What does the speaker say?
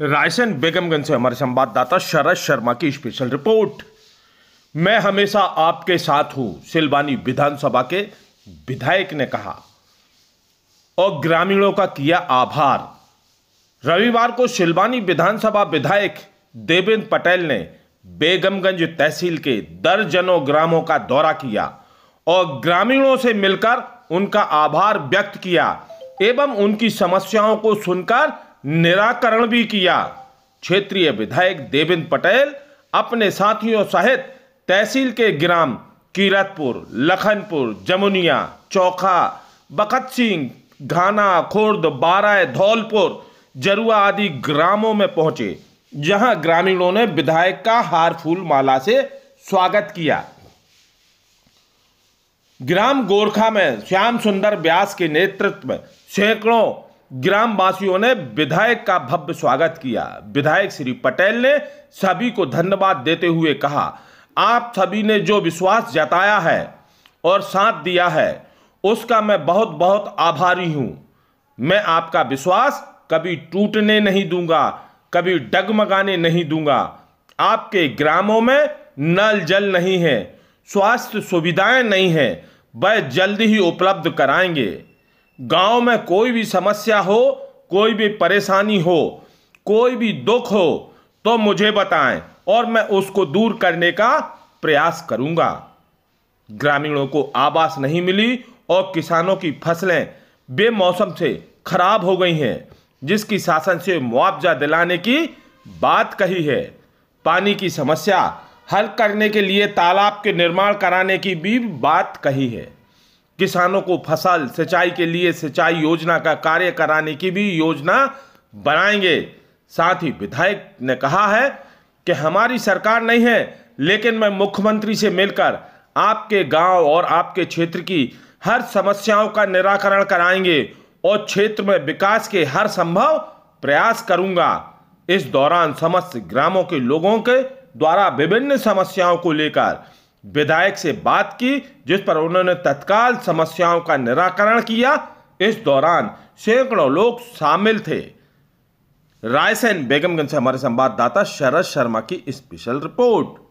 रायसेन बेगमगंज से हमारे संवाददाता शरद शर्मा की स्पेशल रिपोर्ट मैं हमेशा आपके साथ हूं सिलवानी विधानसभा के विधायक ने कहा और ग्रामीणों का किया आभार रविवार को सिलवानी विधानसभा विधायक देवेंद्र पटेल ने बेगमगंज तहसील के दर्जनों ग्रामों का दौरा किया और ग्रामीणों से मिलकर उनका आभार व्यक्त किया एवं उनकी समस्याओं को सुनकर निराकरण भी किया क्षेत्रीय विधायक देवेंद्र पटेल अपने साथियों सहित तहसील के ग्राम कीरतपुर लखनपुर जमुनिया चौखा बकत सिंह घाना खुर्द बाराय धौलपुर जरुआ आदि ग्रामों में पहुंचे जहां ग्रामीणों ने विधायक का हार फूल माला से स्वागत किया ग्राम गोरखा में श्याम सुंदर व्यास के नेतृत्व में सैकड़ों ग्रामवासियों ने विधायक का भव्य स्वागत किया विधायक श्री पटेल ने सभी को धन्यवाद देते हुए कहा आप सभी ने जो विश्वास जताया है और साथ दिया है उसका मैं बहुत बहुत आभारी हूँ मैं आपका विश्वास कभी टूटने नहीं दूंगा कभी डगमगाने नहीं दूंगा आपके ग्रामों में नल जल नहीं है स्वास्थ्य सुविधाएं नहीं हैं वह जल्द ही उपलब्ध कराएंगे गांव में कोई भी समस्या हो कोई भी परेशानी हो कोई भी दुख हो तो मुझे बताएं और मैं उसको दूर करने का प्रयास करूंगा ग्रामीणों को आवास नहीं मिली और किसानों की फसलें बेमौसम से खराब हो गई हैं जिसकी शासन से मुआवजा दिलाने की बात कही है पानी की समस्या हल करने के लिए तालाब के निर्माण कराने की भी बात कही है किसानों को फसल सिंचाई के लिए सिंचाई योजना का कार्य कराने की भी योजना बनाएंगे साथ ही विधायक ने कहा है कि हमारी सरकार नहीं है लेकिन मैं मुख्यमंत्री से मिलकर आपके गांव और आपके क्षेत्र की हर समस्याओं का निराकरण कराएंगे और क्षेत्र में विकास के हर संभव प्रयास करूंगा इस दौरान समस्त ग्रामों के लोगों के द्वारा विभिन्न समस्याओं को लेकर विधायक से बात की जिस पर उन्होंने तत्काल समस्याओं का निराकरण किया इस दौरान सैकड़ों लोग शामिल थे रायसेन बेगमगंज से हमारे संवाददाता शरद शर्मा की स्पेशल रिपोर्ट